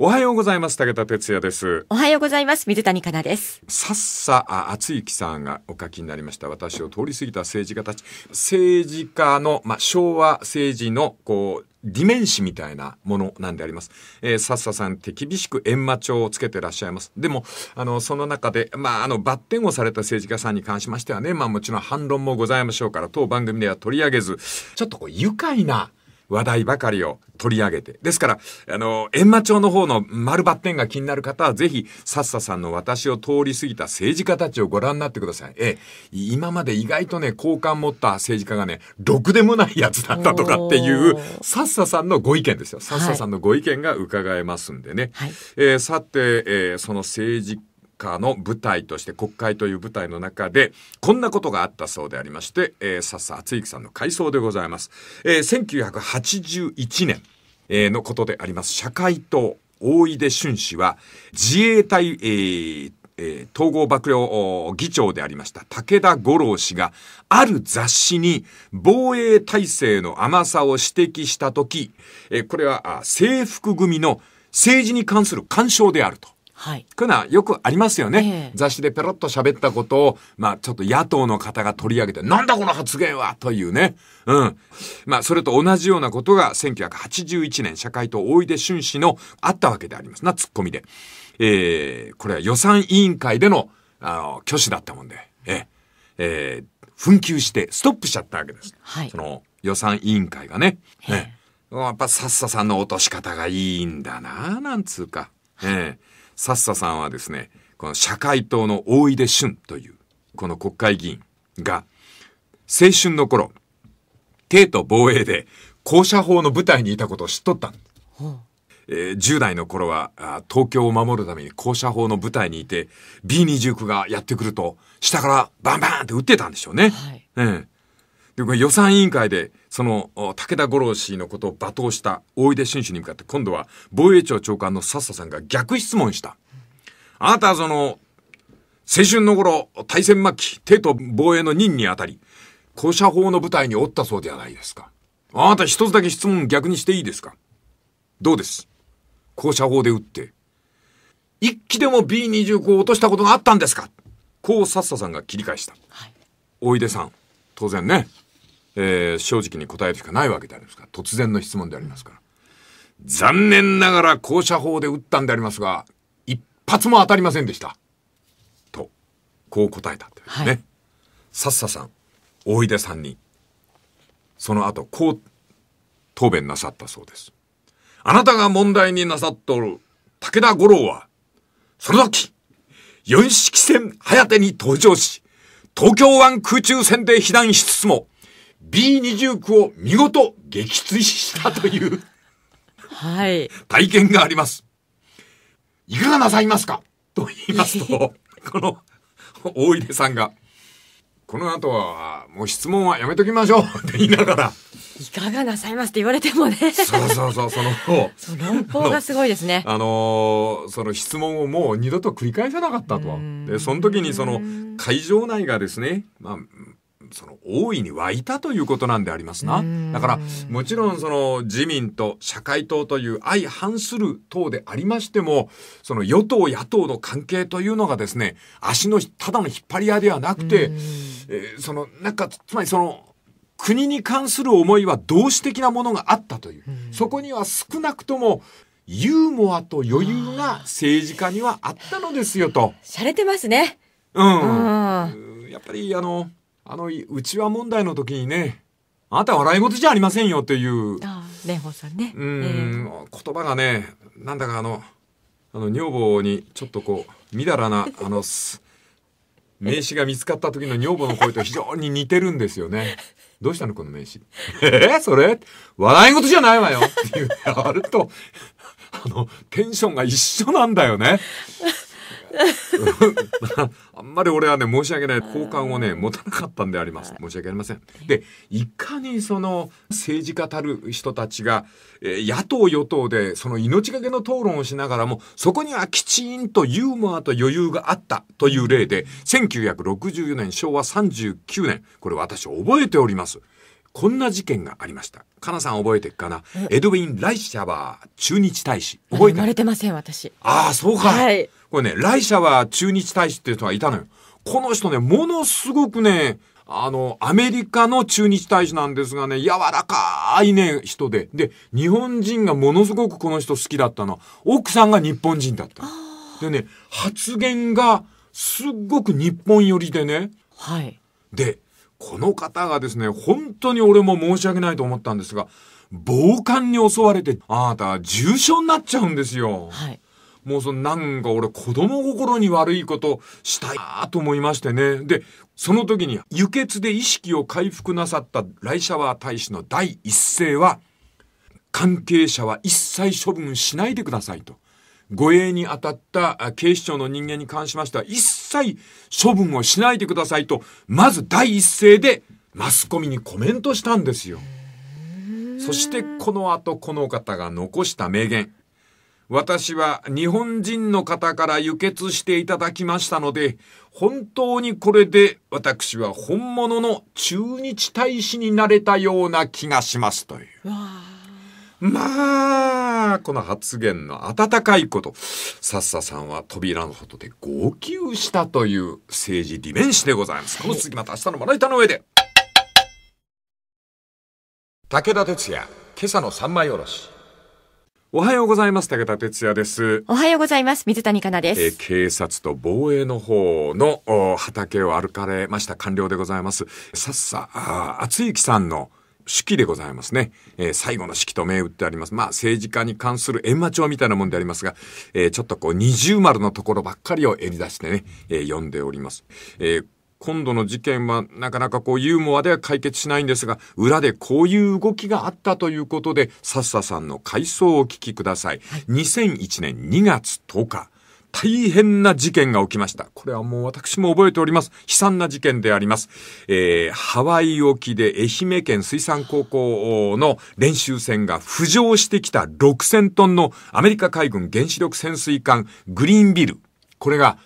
おはようございます武田哲也ですおはようございます水谷香奈ですさっさあ厚幸さんがお書きになりました私を通り過ぎた政治家たち政治家のまあ昭和政治のこうディメンシみたいなものなんであります。えー、さっささん手厳しく閻魔帳をつけてらっしゃいます。でも、あの、その中で、まあ、あの、抜点をされた政治家さんに関しましてはね、まあもちろん反論もございましょうから、当番組では取り上げず、ちょっとこう、愉快な話題ばかりを取り上げて。ですから、あの、閻魔町の方の丸バッテンが気になる方は、ぜひ、さっささんの私を通り過ぎた政治家たちをご覧になってください。ええ、今まで意外とね、好感持った政治家がね、ろくでもないやつだったとかっていう、さっささんのご意見ですよ。さっささんのご意見が伺えますんでね。はい、えー、さて、えー、その政治カの舞台として国会という舞台の中でこんなことがあったそうでありまして、えー、笹敦之さんの回想でございます、えー、1981年、えー、のことであります社会党大井出俊氏は自衛隊、えーえー、統合幕僚議長でありました武田五郎氏がある雑誌に防衛体制の甘さを指摘したとき、えー、これは制服組の政治に関する干渉であると。はい。よくありますよね。えー、雑誌でペロッと喋ったことを、まあ、ちょっと野党の方が取り上げて、なんだこの発言はというね。うん。まあ、それと同じようなことが、1981年、社会党大出俊氏のあったわけでありますな、ツッコミで。えー、これは予算委員会での、あの、挙手だったもんで、えー、えー、紛糾して、ストップしちゃったわけです。はい。その、予算委員会がね。えー、やっぱ、さっささんの落とし方がいいんだな、なんつうか。ええーサッサさんはですね、この社会党の大出俊という、この国会議員が、青春の頃、帝都防衛で校舎法の舞台にいたことを知っとったんです。えー、10代の頃は東京を守るために校舎法の舞台にいて B29 がやってくると下からバンバンって撃ってたんでしょうね。はい、うんで、予算委員会で、その、武田五郎氏のことを罵倒した大出新氏に向かって、今度は防衛庁長官の笹さんが逆質問した。あなたはその、青春の頃、大戦末期、帝都防衛の任にあたり、校舎法の舞台におったそうではないですか。あなた一つだけ質問逆にしていいですかどうです校舎法で撃って。一機でも B25 を落としたことがあったんですかこう、サッささんが切り返した。はい、大出さん、当然ね。えー、正直に答えるしかないわけでありますから、突然の質問でありますから。残念ながら校舎法で打ったんでありますが、一発も当たりませんでした。と、こう答えたってですね。さっささん、大出さんに、その後、こう、答弁なさったそうです。あなたが問題になさっとる武田五郎は、その時、四式戦早手に登場し、東京湾空中戦で避難しつつも、B29 を見事撃墜したというはい、体験があります。いかがなさいますかと言いますと、この大出さんが、この後はもう質問はやめときましょうって言いながら、いかがなさいますって言われてもね。そうそうそう、その、その論法がすごいですね。あのその質問をもう二度と繰り返さなかったと。で、その時にその会場内がですね、まあ、その大いに湧いたということなんでありますな。だからもちろんその自民と社会党という相反する党でありましても、その与党野党の関係というのがですね、足のただの引っ張り合いではなくて、えー、そのなんかつまりその国に関する思いは動詞的なものがあったという、そこには少なくともユーモアと余裕が政治家にはあったのですよと。洒落てますね。うん。やっぱりあの、あの、うちわ問題の時にね、あなた笑い事じゃありませんよっていう。あ蓮舫さんね。うん、えー、言葉がね、なんだかあの、あの女房にちょっとこう、みだらな、あの、名刺が見つかった時の女房の声と非常に似てるんですよね。どうしたのこの名刺。えー、それ笑い事じゃないわよっていう、あると、あの、テンションが一緒なんだよね。あんまり俺はね、申し訳ない好感をね、持たなかったんであります。申し訳ありません。で、いかにその政治家たる人たちが、え野党与党でその命がけの討論をしながらも、そこにはきちんとユーモアと余裕があったという例で、1964年、昭和39年、これ私覚えております。こんな事件がありました。かなさん覚えてっかな、エドウィン・ライシャワー駐日大使。覚えてるてません、私。ああ、そうか。はい。これね、ライシャワー駐日大使っていう人がいたのよ。この人ね、ものすごくね、あの、アメリカの駐日大使なんですがね、柔らかいね、人で。で、日本人がものすごくこの人好きだったの。奥さんが日本人だった。でね、発言がすっごく日本寄りでね。はい。で、この方がですね、本当に俺も申し訳ないと思ったんですが、暴漢に襲われて、あなた、重傷になっちゃうんですよ。はい。もうそのなんか俺子供心に悪いことしたいなと思いましてね。で、その時に輸血で意識を回復なさったライシャワー大使の第一声は、関係者は一切処分しないでくださいと。護衛に当たった警視庁の人間に関しましては一切処分をしないでくださいと、まず第一声でマスコミにコメントしたんですよ。そしてこの後この方が残した名言。私は日本人の方から輸血していただきましたので、本当にこれで私は本物の中日大使になれたような気がしますという。まあ、この発言の温かいこと、さっささんは扉の外で号泣したという政治リベンジでございます。この次また明日のまな板の上で。武田鉄矢、今朝の三枚おろし。おはようございます。武田哲也です。おはようございます。水谷香奈です。えー、警察と防衛の方の畑を歩かれました官僚でございます。さっさ、あ厚幸さんの式でございますね。えー、最後の式と銘打ってあります。まあ、政治家に関する閻魔帳みたいなもんでありますが、えー、ちょっとこう二重丸のところばっかりを襟出してね、えー、読んでおります。えー今度の事件はなかなかこうユーモアでは解決しないんですが、裏でこういう動きがあったということで、さっささんの回想をお聞きください、2001年2月10日。大変な事件が起きました。これはもう私も覚えております。悲惨な事件であります。えー、ハワイ沖で愛媛県水産高校の練習船が浮上してきた6000トンのアメリカ海軍原子力潜水艦グリーンビル。これが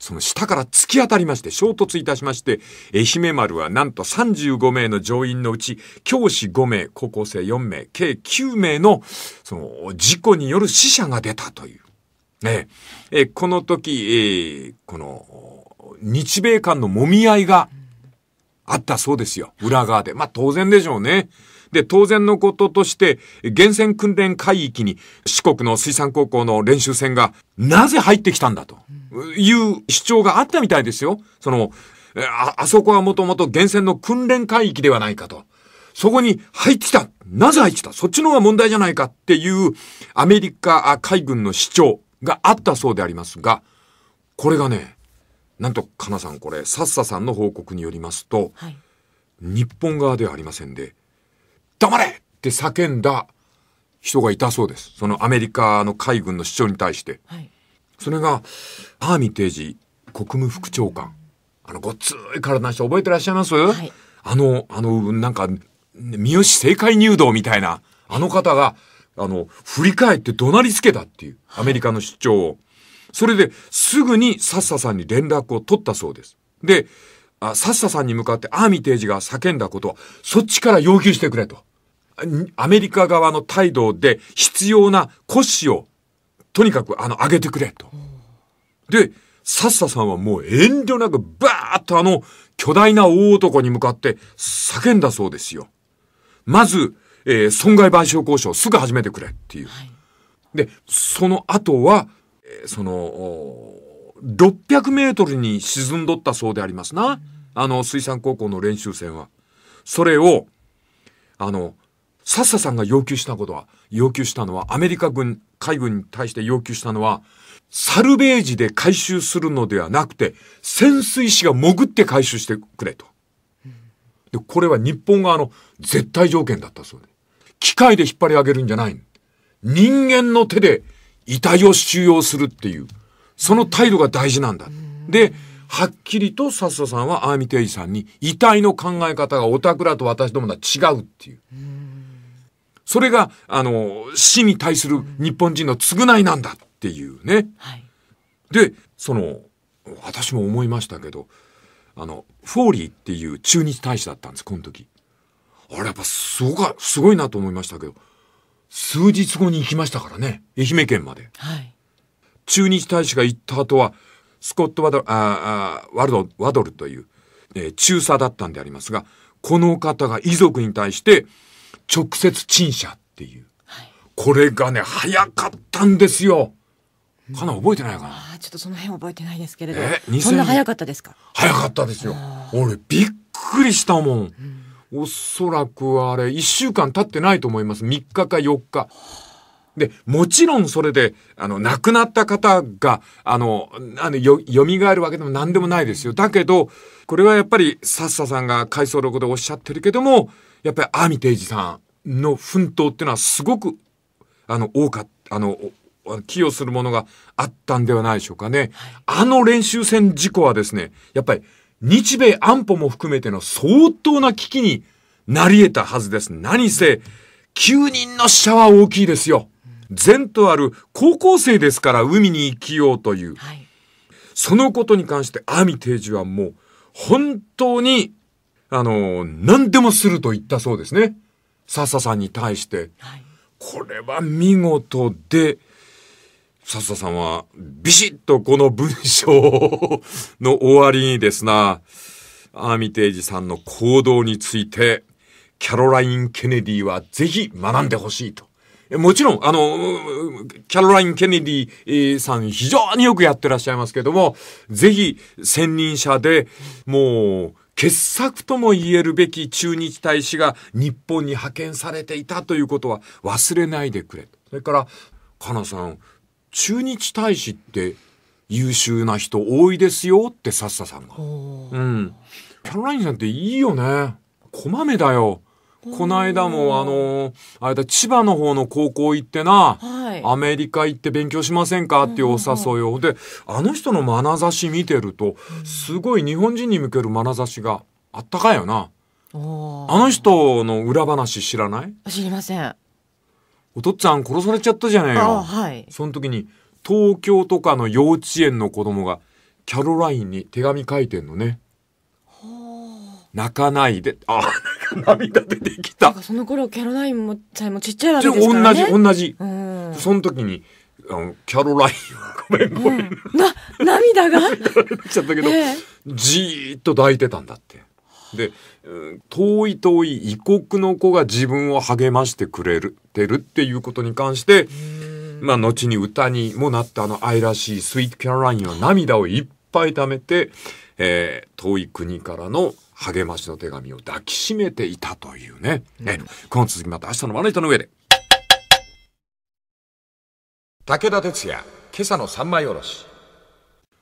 その下から突き当たりまして衝突いたしまして、愛媛丸はなんと35名の乗員のうち、教師5名、高校生4名、計9名の、その事故による死者が出たという。ねえー、この時、えー、この、日米間の揉み合いがあったそうですよ。裏側で。まあ当然でしょうね。で、当然のこととして、厳選訓練海域に四国の水産高校の練習船がなぜ入ってきたんだという主張があったみたいですよ。その、あ、あそこはもともと源泉の訓練海域ではないかと。そこに入ってきたなぜ入ってきたそっちの方が問題じゃないかっていうアメリカ海軍の主張。があったそうでありますが、これがね、なんと、かなさん、これ、さっささんの報告によりますと、はい、日本側ではありませんで、黙れって叫んだ人がいたそうです。そのアメリカの海軍の主張に対して。はい、それが、アーミテージ国務副長官。あの、ごっつい体の人覚えてらっしゃいます、はい、あの、あの、なんか、三好政界入道みたいな、あの方が、あの、振り返って怒鳴りつけたっていう、アメリカの主張を。それですぐにサッサさんに連絡を取ったそうです。で、あサッサさんに向かってアーミテージが叫んだことは、そっちから要求してくれと。アメリカ側の態度で必要な骨子を、とにかくあの、上げてくれと。で、サッサさんはもう遠慮なくバーッとあの巨大な大男に向かって叫んだそうですよ。まず、えー、損害賠償交渉すぐ始めてくれっていう。はい、で、その後は、えー、その、600メートルに沈んどったそうでありますな。あの、水産高校の練習船は。それを、あの、サッサさんが要求したことは、要求したのは、アメリカ軍、海軍に対して要求したのは、サルベージで回収するのではなくて、潜水士が潜って回収してくれと。で、これは日本側の絶対条件だったそうで機械で引っ張り上げるんじゃない。人間の手で遺体を収容するっていう、その態度が大事なんだ。で、はっきりと笹ッさんはアーミテイさんに遺体の考え方がオタクらと私どもとは違うっていう。それが、あの、死に対する日本人の償いなんだっていうね。はい、で、その、私も思いましたけど、あの、フォーリーっていう駐日大使だったんです、この時。あれやっぱすごか、すごいなと思いましたけど、数日後に行きましたからね、愛媛県まで。はい、駐日大使が行った後は、スコットワドああワドワドルという、えー、中佐だったんでありますが、この方が遺族に対して直接陳謝っていう。はい、これがね、早かったんですよ。かな覚えてないかな、ああちょっとその辺覚えてないですけれど、えー、そんな早かったですか早かったですよ俺びっくりしたもん、うん、おそらくあれ、1週間経ってないと思います。3日か4日。で、もちろんそれで、あの、亡くなった方が、あの、あの、よ、蘇るわけでも何でもないですよ。だけど、これはやっぱり、さっささんが回想録でおっしゃってるけども、やっぱり、アーミテイジさんの奮闘っていうのはすごく、あの、多かった、あの、寄与するものがあったんではないでしょうかね。あの練習戦事故はですね、やっぱり、日米安保も含めての相当な危機になり得たはずです。何せ、9人の死者は大きいですよ。前途ある高校生ですから海に生きようという。はい、そのことに関して、アーミテージはもう、本当に、あの、何でもすると言ったそうですね。笹さんに対して。はい、これは見事で、笹田さんは、ビシッとこの文章の終わりにですな、アーミテージさんの行動について、キャロライン・ケネディはぜひ学んでほしいと。もちろん、あの、キャロライン・ケネディさん非常によくやってらっしゃいますけども、ぜひ、専任者で、もう、傑作とも言えるべき駐日大使が日本に派遣されていたということは忘れないでくれ。それから、かなさん、駐日大使って優秀な人多いですよってサッサさんが。うん。キャロラインさんっていいよね。こまめだよ。この間もあのー、あれだ、千葉の方の高校行ってな、はい、アメリカ行って勉強しませんかっていうお誘いを。で、あの人の眼差し見てると、すごい日本人に向ける眼差しがあったかいよな。あの人の裏話知らない知りません。お父っつぁん殺されちゃったじゃないよ。はい、その時に、東京とかの幼稚園の子供が、キャロラインに手紙書いてんのね。泣かないで。あ、涙出てきた。その頃、キャロラインも、ちゃいもちっちゃいわけですからね。同じ、同じ。その時に、あの、キャロラインは、ごめんごめん。うん、な、涙が ちゃったけど、えー、じーっと抱いてたんだって。で、遠い遠い異国の子が自分を励ましてくれる、てるっていうことに関して、まあ、後に歌にもなったあの愛らしいスイートキャラインは涙をいっぱい溜めて、えー、遠い国からの励ましの手紙を抱きしめていたというね。ねこの続きまた明日のまな板の上で。武田鉄矢、今朝の三枚おろし。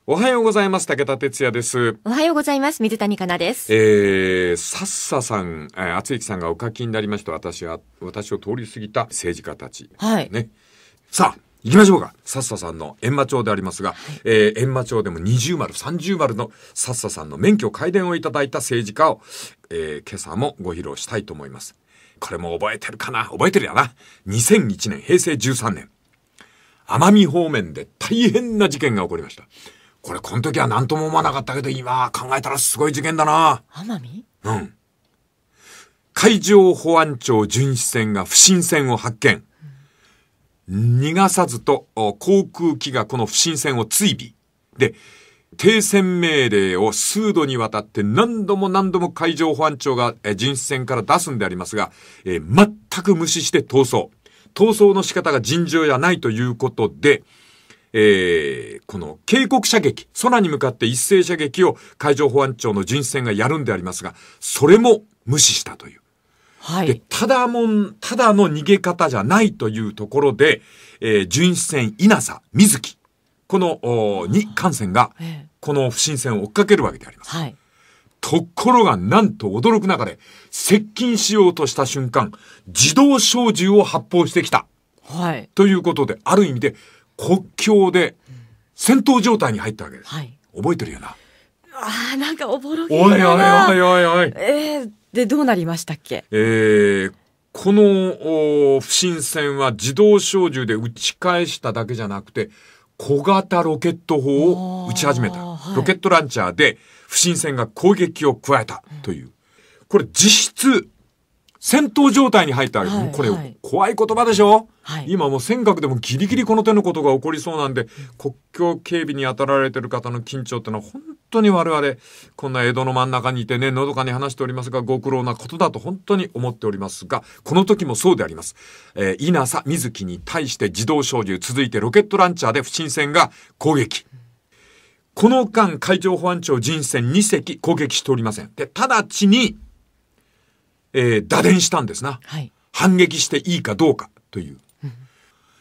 おはようございます。武田哲也です。おはようございます。水谷香奈です。えー、さっささん、厚木さんがお書きになりました。私は、私を通り過ぎた政治家たち。はい。ね。さあ、行きましょうか。さっささんの閻魔町でありますが、はい、えー、閻魔町でも20丸、30丸のさっささんの免許改伝をいただいた政治家を、えー、今朝もご披露したいと思います。これも覚えてるかな覚えてるやな。2001年、平成13年。奄美方面で大変な事件が起こりました。これこの時は何とも思わなかったけど今考えたらすごい事件だな奄美うん海上保安庁巡視船が不審船を発見、逃がさずと航空機がこの不審船を追尾で停船命令を数度にわたって何度も何度も海上保安庁が巡視船から出すんでありますが、全く無視して逃走。逃走の仕方が尋常じゃないということで、えー、この警告射撃、空に向かって一斉射撃を海上保安庁の巡視船がやるんでありますが、それも無視したという。はい、でただもん、ただの逃げ方じゃないというところで、えー、巡視船稲佐、水木、この2艦船が、この不審船を追っかけるわけであります。はい、ところが、なんと驚く中で、接近しようとした瞬間、自動小銃を発砲してきた。はい、ということで、ある意味で、国境で戦闘状態に入ったわけです。はい、覚えてるよな。ああ、なんかおぼろげおいおいおいおいおい。えー、で、どうなりましたっけえー、この不審船は自動小銃で撃ち返しただけじゃなくて、小型ロケット砲を撃ち始めた。ロケットランチャーで不審船が攻撃を加えたという。これ実質戦闘状態に入ったわけです、はい、これ、はい、怖い言葉でしょ、はい、今もう尖閣でもギリギリこの手のことが起こりそうなんで国境警備に当たられてる方の緊張ってのは本当に我々こんな江戸の真ん中にいてねのどかに話しておりますがご苦労なことだと本当に思っておりますがこの時もそうであります、えー、稲佐水木に対して自動小銃続いてロケットランチャーで不審船が攻撃。この間、海上保安庁人船2隻攻撃しておりません。で、直ちにえー、打電したんですな、はい。反撃していいかどうかという。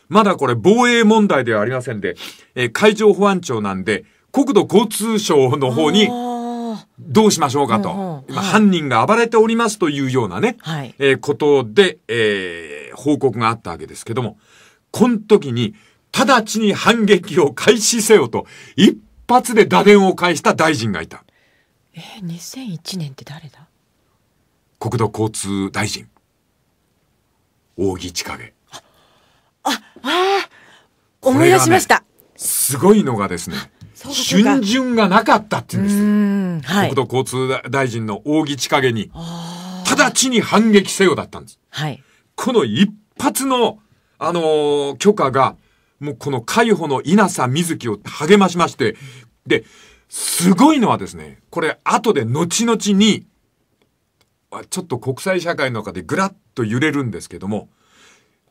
まだこれ防衛問題ではありませんで、えー、海上保安庁なんで、国土交通省の方に、どうしましょうかと。今、犯人が暴れておりますというようなね、はい、えー、ことで、えー、報告があったわけですけども、この時に、直ちに反撃を開始せよと、一発で打電を返した大臣がいた。えー、2001年って誰だ国土交通大臣、大木千景。あ、あ、あ思い出しました、ね。すごいのがですね、春巡がなかったって言うんです、はい、国土交通大臣の大木千景に、直ちに反撃せよだったんです。はい、この一発の、あのー、許可が、もうこの海保の稲佐瑞希を励ましまして、で、すごいのはですね、これ後で後々に、ちょっと国際社会の中でぐらっと揺れるんですけども、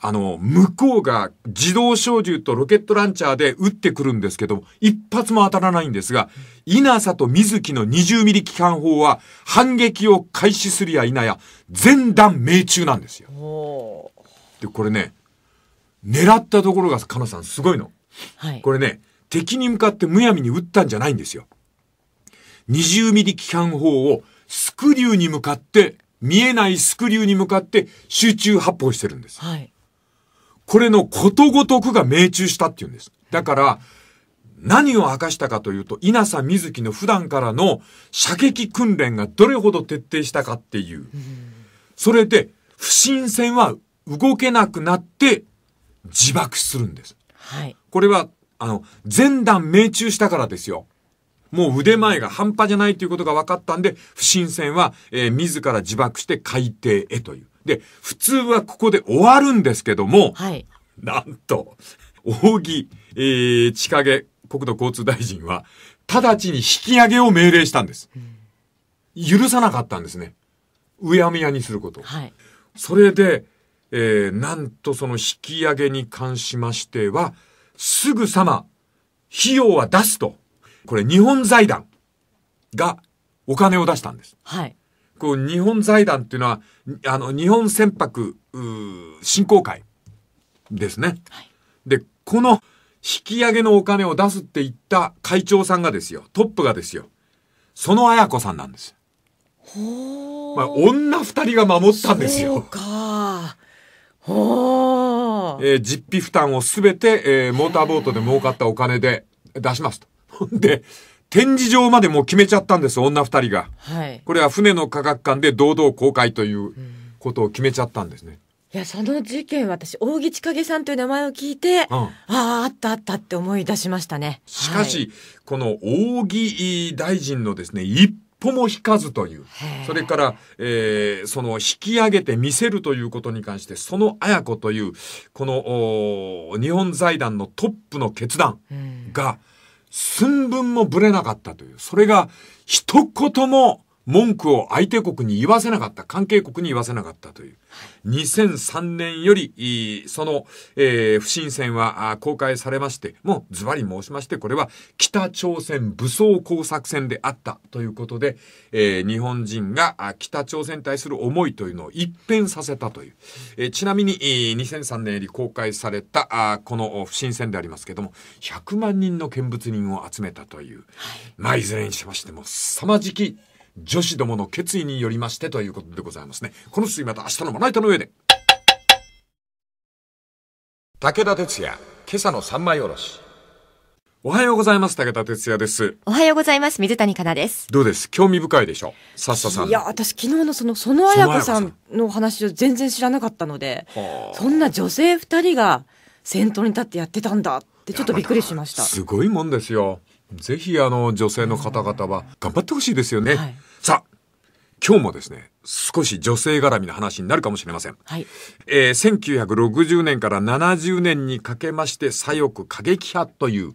あの、向こうが自動小銃とロケットランチャーで撃ってくるんですけども、一発も当たらないんですが、稲佐と水木の20ミリ機関砲は反撃を開始するや否や、全弾命中なんですよ。で、これね、狙ったところが、カナさんすごいの。はい、これね、敵に向かってむやみに撃ったんじゃないんですよ。20ミリ機関砲をスクリューに向かって、見えないスクリューに向かって集中発砲してるんです。はい、これのことごとくが命中したっていうんです。だから、何を明かしたかというと、稲佐瑞希の普段からの射撃訓練がどれほど徹底したかっていう。それで、不審船は動けなくなって自爆するんです。はい。これは、あの、前段命中したからですよ。もう腕前が半端じゃないということが分かったんで、不審船は、えー、自ら自爆して海底へという。で、普通はここで終わるんですけども、はい、なんと、大木、えー、地影国土交通大臣は、直ちに引き上げを命令したんです。許さなかったんですね。うやむやにすること。はい、それで、えー、なんとその引き上げに関しましては、すぐさま、費用は出すと。これ日本財団がお金を出したんです。はい。こう日本財団っていうのは、あの、日本船舶う振興会ですね。はい、で、この引き上げのお金を出すって言った会長さんがですよ、トップがですよ、その綾子さんなんです。ほまあ、女二人が守ったんですよ。そうか。ほー。えー、実費負担をすべて、えー、モーターボートで儲かったお金で出しますと。ほ んで、展示場までもう決めちゃったんです、女二人が。はい。これは船の科学館で堂々公開ということを決めちゃったんですね。いや、その事件、私、大木千景さんという名前を聞いて、うん、ああ、あったあったって思い出しましたね。しかし、はい、この大木大臣のですね、一歩も引かずという、それから、えー、その引き上げて見せるということに関して、その綾子という、この、日本財団のトップの決断が、うん寸分もぶれなかったという、それが一言も文句を相手国に言わせなかった、関係国に言わせなかったという。2003年より、その、えー、不審船は公開されまして、もうズバリ申しまして、これは北朝鮮武装工作船であったということで、えー、日本人が北朝鮮に対する思いというのを一変させたという。えー、ちなみに、2003年より公開された、この不審船でありますけども、100万人の見物人を集めたという、まあ、いずれにしましても、凄まじき女子どもの決意によりましてということでございますね。この次また明日のまな板の上で。武田鉄矢、今朝の三枚おろし。おはようございます。武田哲也です。おはようございます。水谷香奈です。どうです興味深いでしょうさっささん。いや、私昨日のその、その綾子さんの話を全然知らなかったので、そんな女性二人が先頭に立ってやってたんだってちょっとびっくりしました。すごいもんですよ。ぜひあの女性の方々は頑張ってほしいですよね。はい、さあ今日もですね、少し女性絡みの話になるかもしれません。はい。えー、1960年から70年にかけまして左翼過激派という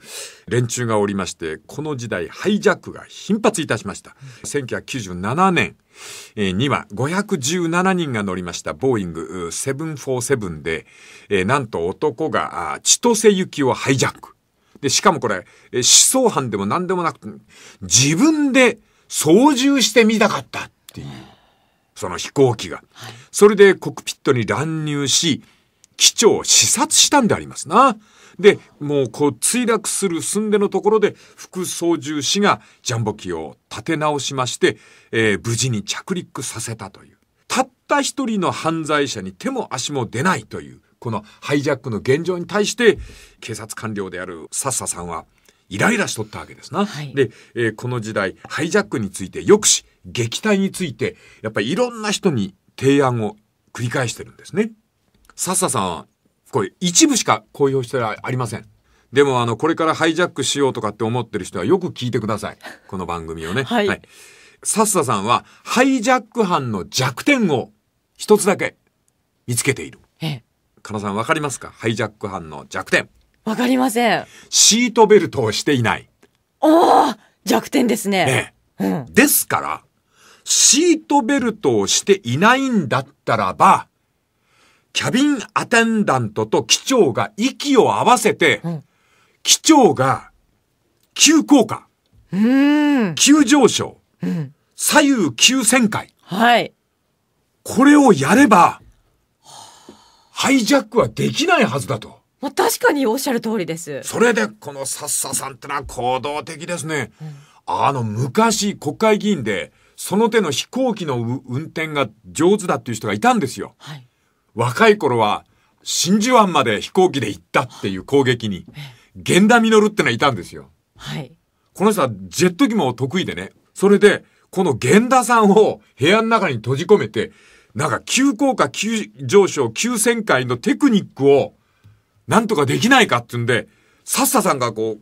連中がおりまして、この時代ハイジャックが頻発いたしました。うん、1997年には517人が乗りましたボーイング747で、えー、なんと男が千歳行きをハイジャック。しかもこれ、思想犯でも何でもなくて、自分で操縦してみたかったっていう、その飛行機が。それでコクピットに乱入し、機長を視察したんでありますな。で、もうこう墜落する寸でのところで副操縦士がジャンボ機を立て直しまして、えー、無事に着陸させたという。たった一人の犯罪者に手も足も出ないという、このハイジャックの現状に対して警察官僚であるサッサさんはイライラしとったわけですな。はい、で、えー、この時代ハイジャックについて抑止撃退についてやっぱりいろんな人に提案を繰り返してるんですね。サッサさんはこれ一部しか公表してありません。でもあのこれからハイジャックしようとかって思ってる人はよく聞いてください。この番組をね。はい、はい。サッサさんはハイジャック犯の弱点を一つだけ見つけている。ええ、加納さんわかりますかハイジャック犯の弱点。わかりません。シートベルトをしていない。おお弱点ですね。ねうん、ですから、シートベルトをしていないんだったらば、キャビンアテンダントと機長が息を合わせて、うん、機長が急降下、急上昇、うん、左右急旋回、はい。これをやれば、ハイジャックはできないはずだと。まあ、確かにおっしゃる通りです。それで、このサッサさんってのは行動的ですね。うん、あの、昔、国会議員で、その手の飛行機の運転が上手だっていう人がいたんですよ。はい、若い頃は、真珠湾まで飛行機で行ったっていう攻撃に、源田実ってのはいたんですよ。はい。この人はジェット機も得意でね。それで、この源田さんを部屋の中に閉じ込めて、なんか急降下、急上昇、急旋回のテクニックを、なんとかできないかってんで、サッサさんがこう、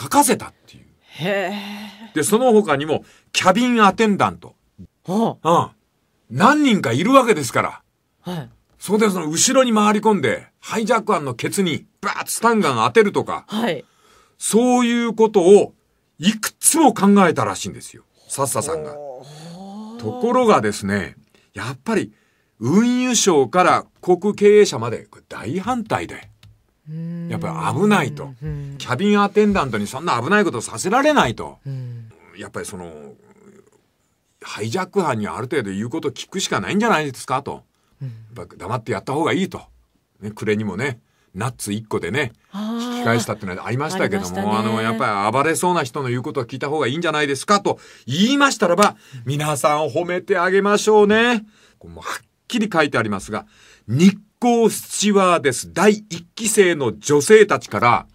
書かせたっていう。へで、その他にも、キャビンアテンダント。はあ、うん。何人かいるわけですから。はい。そこでその後ろに回り込んで、ハイジャック案のケツに、バーッとスタンガン当てるとか。はい。そういうことを、いくつも考えたらしいんですよ。サッサさんが。ところがですね、やっぱり運輸省から国経営者まで大反対で。やっぱり危ないと、キャビンアテンダントにそんな危ないことさせられないと、やっぱりそのハイジャック犯にある程度言うこと聞くしかないんじゃないですかと、やっぱ黙ってやった方がいいと、ね、暮れにもねナッツ1個でね引き返したってのはありましたけどもあ、ね,、のやっぱり暴れそうな人の言うことは聞いた方がいいんじゃないですかと言いましたらば皆さん褒めてあげましょうね。こはっきり書いてありますが日光スチュワーデス第1期生の女性たちから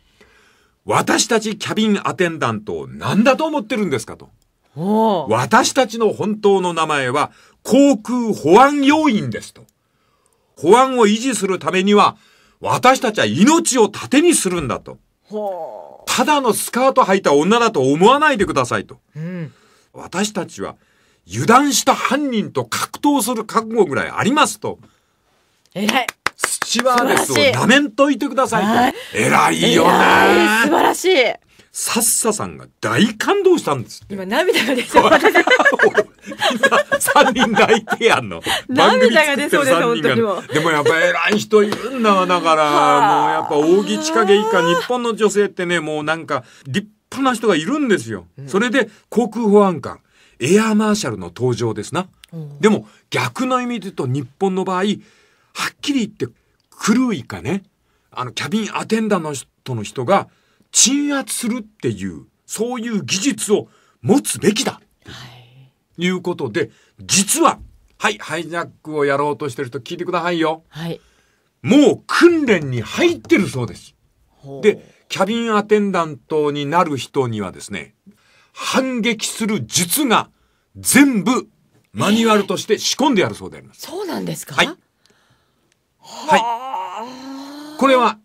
私たちキャビンアテンダントを何だと思ってるんですかと。私たちの本当の名前は航空保安要員ですと。保安を維持するためには私たちは命を盾にするんだと。ただのスカート履いた女だと思わないでくださいと。うん、私たちは油断した犯人と格闘する覚悟ぐらいありますと。えらい。スチュワーデスをなめんといてくださいと。偉いよね。素晴らしい。サッサさんが大感動したんです今涙が出そう。3 人泣いてやんの。涙が出そうです、本当にも。でもやっぱ偉い人いるんだわ、だから、もうやっぱ扇千景以下、日本の女性ってね、もうなんか立派な人がいるんですよ。うん、それで、航空保安官、エアーマーシャルの登場ですな。うん、でも、逆の意味で言うと、日本の場合、はっきり言って、クルー以かね、あの、キャビンアテンダーの人の人が、鎮圧するっていうそういう技術を持つべきだということで、はい、実ははいハイジャックをやろうとしてる人聞いてくださいよ、はい、もう訓練に入ってるそうです。でキャビンアテンダントになる人にはですね反撃する術が全部マニュアルとして仕込んでやるそうであります。えー、そうなんですかはい。はい。これは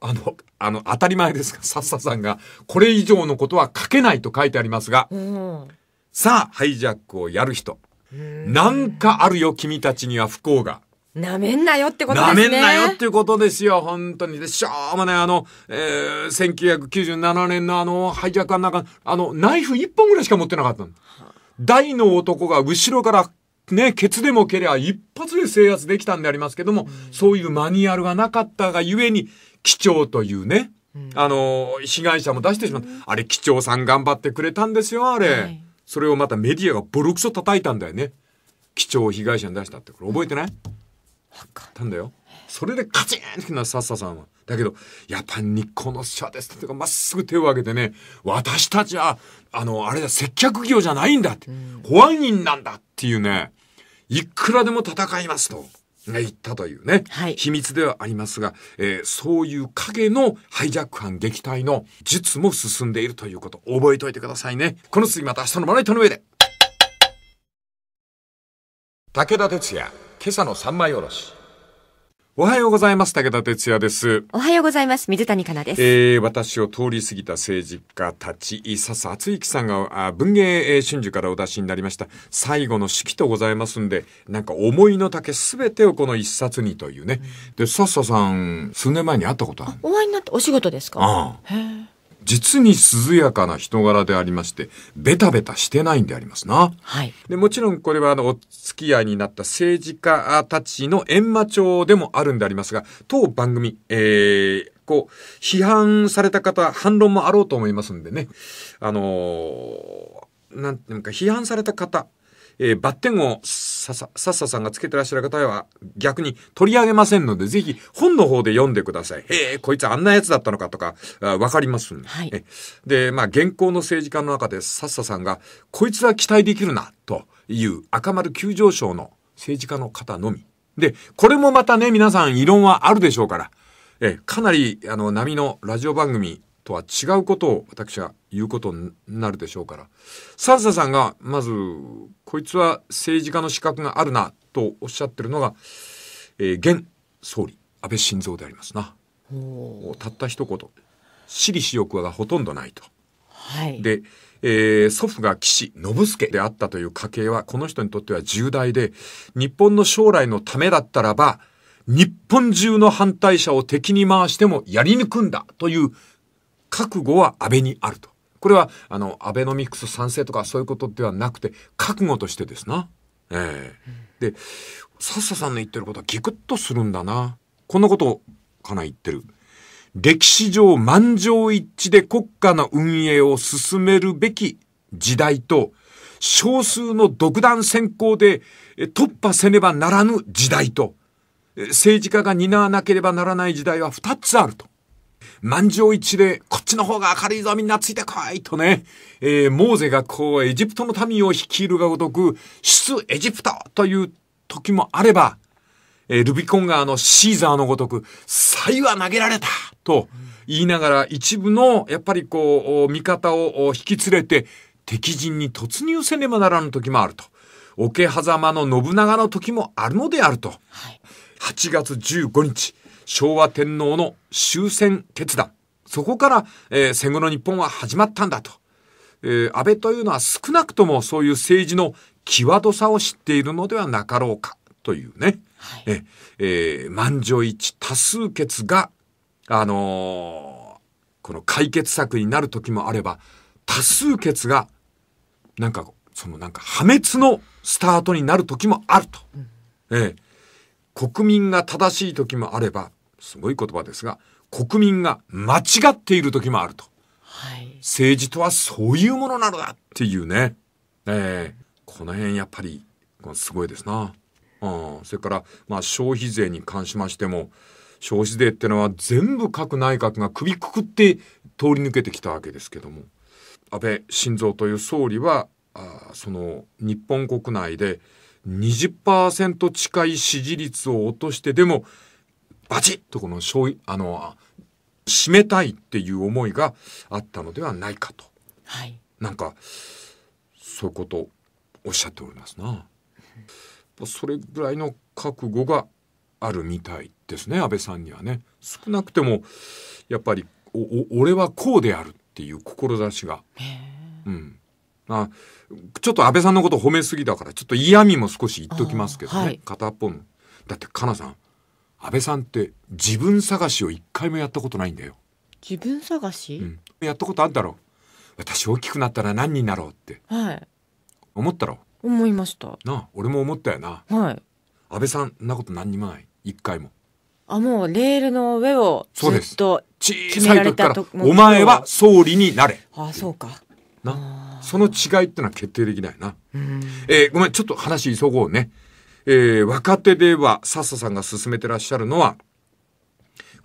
あの、あの、当たり前ですが、サッサさんが、これ以上のことは書けないと書いてありますが、うん、さあ、ハイジャックをやる人、なんかあるよ、君たちには不幸が。なめんなよってことですね。なめんなよってことですよ、本当に。で、しょうもね、あの、えー、1997年のあの、ハイジャックの中、あの、ナイフ一本ぐらいしか持ってなかったの。大の男が後ろからね、ケツでも蹴りゃ一発で制圧できたんでありますけども、そういうマニュアルがなかったがゆえに、機長というね、うん、あの被害者も出してしまった、うん、あれ機長さん頑張ってくれたんですよあれ、はい、それをまたメディアがボロクソ叩いたんだよね貴重被害者に出したってこれ覚えてないかったんだよそれでカチンってなさっささんはだけどやっぱ日光の社ですってかまっすぐ手を挙げてね私たちはあのあれだ接客業じゃないんだって、うん、保安員なんだっていうねいくらでも戦いますと。がったというね、はい、秘密ではありますが、えー、そういう影のハイジャック犯撃退の術も進んでいるということ、覚えておいてくださいね。この次また明日のまな板の上で。武田鉄矢、今朝の三枚おろし。おはようございます。武田哲也です。おはようございます。水谷香奈です。えー、私を通り過ぎた政治家たち、笹厚之さんがあ文芸、春秋からお出しになりました。最後の式とございますんで、なんか思いの丈すべてをこの一冊にというね。で、笹さん、数年前に会ったことあるお会いになってお仕事ですかああ。へえ。実に涼やかな人柄でありまして、ベタベタしてないんでありますな。はい。で、もちろんこれはあの、お付き合いになった政治家たちの閻魔帳でもあるんでありますが、当番組、えー、こう、批判された方、反論もあろうと思いますんでね。あのー、なんていうか、批判された方、えー、バッテンをささ、さっささんがつけてらっしゃる方は逆に取り上げませんので、ぜひ本の方で読んでください。へえ、こいつあんなやつだったのかとか、わかりますんで、はい、で、まあ、現行の政治家の中でさっささんが、こいつは期待できるな、という赤丸急上昇の政治家の方のみ。で、これもまたね、皆さん異論はあるでしょうから、えかなり、あの、波のラジオ番組、とは違うことを私は言うことになるでしょうから、サルサさんが、まず、こいつは政治家の資格があるな、とおっしゃってるのが、えー、現総理、安倍晋三でありますな。たった一言、私利私欲はほとんどないと。はい、で、えー、祖父が岸信介であったという家系はこの人にとっては重大で日本の将来のためだったらば日本中の反対者を敵に回してもやり抜くんだという覚悟は安倍にあると。これは、あの、アベノミクス賛成とかそういうことではなくて、覚悟としてですな。ええーサッサさんの言ってることはギクッとするんだな。こんなことを、かな言ってる。歴史上満場一致で国家の運営を進めるべき時代と、少数の独断先行で突破せねばならぬ時代と、政治家が担わなければならない時代は二つあると。満場一致で、こっちの方が明るいぞ、みんなついてこいとね、えー、モーゼがこう、エジプトの民を率いるがごとく、出エジプトという時もあれば、えー、ルビコン川のシーザーのごとく、才は投げられたと言いながら、一部の、やっぱりこう、味方を引き連れて、敵陣に突入せねばならぬ時もあると。桶狭間の信長の時もあるのであると。はい、8月15日、昭和天皇の終戦決断。そこから、えー、戦後の日本は始まったんだと。えー、安倍というのは少なくともそういう政治の際どさを知っているのではなかろうかというね。はい、ええー、満場一致多数決が、あのー、この解決策になる時もあれば、多数決が、なんか、そのなんか破滅のスタートになる時もあると。うん、えー、国民が正しい時もあれば、すごい言葉ですが、国民が間違っている時もあると。はい、政治とはそういうものなのだっていうね。えー、この辺やっぱり、すごいですな。うん、それから、まあ、消費税に関しましても、消費税ってのは全部各内閣が首くくって通り抜けてきたわけですけども、安倍晋三という総理は、あその日本国内で20%近い支持率を落としてでもバチッとこのしょうあの締めたいっていう思いがあったのではないかと、はい、なんかそういうことをおっしゃっておりますな。それぐらいの覚悟があるみたいですね安倍さんにはね少なくてもやっぱり俺はこうであるっていう志が、うん、あ、ちょっと安倍さんのこと褒めすぎだからちょっと嫌味も少し言っときますけどね、はい、片っぽのだってかなさん安倍さんって自分探しを一回もやったことないんだよ。自分探し、うん、やったことあんだろう私大きくなったら何になろうって。はい。思ったろ思いました。なあ、俺も思ったよな。はい。安倍さん、なこと何にもない。一回も。あ、もうレールの上をずっと決められたと。お前は総理になれ。ああ、そうか。な。その違いってのは決定できないな。うん、えー、ごめん、ちょっと話急ごうね。えー、若手では笹さんが進めてらっしゃるのは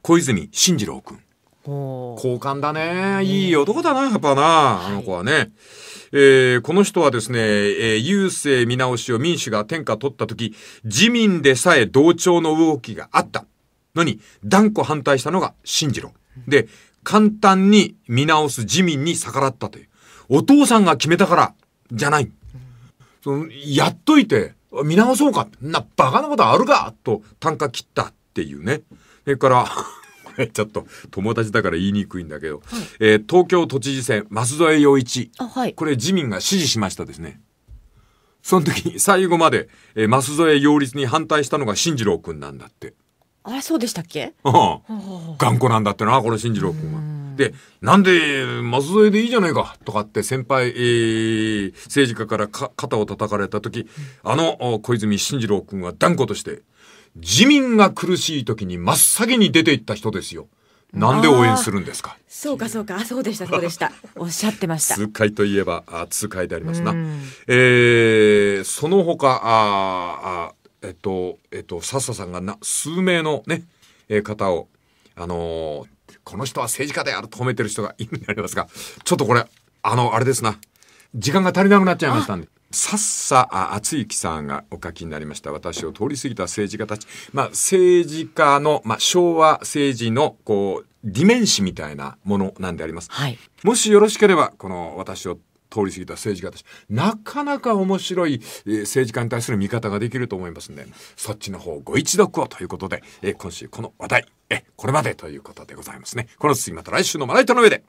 小泉進次郎君好感だねいい男だなやっぱなあの子はね、はい、えー、この人はですね、えー、郵政見直しを民主が天下取った時自民でさえ同調の動きがあったのに断固反対したのが進次郎で簡単に見直す自民に逆らったというお父さんが決めたからじゃないそのやっといて見直そうかな、バカなことあるかと、単価切ったっていうね。それから ちょっと友達だから言いにくいんだけど、はい、えー、東京都知事選、舛添洋一、あ、はい、これ自民が支持しましたですね。その時最後まで、えー、舛添擁立に反対したのが進次郎君なんだって。あれそうでしたっけ？うん、頑固なんだってなこの進次郎君は。で、なんで、松添でいいじゃないか、とかって先輩、えー、政治家から肩を叩かれた時、あの小泉進次郎君は断固として、自民が苦しい時に真っ先に出ていった人ですよ。なんで応援するんですか。そうかそうか、そうでしたそうでした。おっしゃってました。痛快といえばあ痛快でありますな。えー、その他ああえっとえっと笹さんがな数名のね、えー、方をあのー、この人は政治家であると褒めてる人がいるんでありますが、ちょっとこれ、あの、あれですな。時間が足りなくなっちゃいましたんで。さっさ厚幸さんがお書きになりました私を通り過ぎた政治家たち、まあ、政治家の、まあ、昭和政治のこうディメンシみたいなものなんであります、はい、もしよろしければこの私を通り過ぎた政治家たち、なかなか面白い、え政治家に対する見方ができると思いますんで、そっちの方ご一読をということで、え今週この話題、えこれまでということでございますね。このきまた来週のまな板の上で。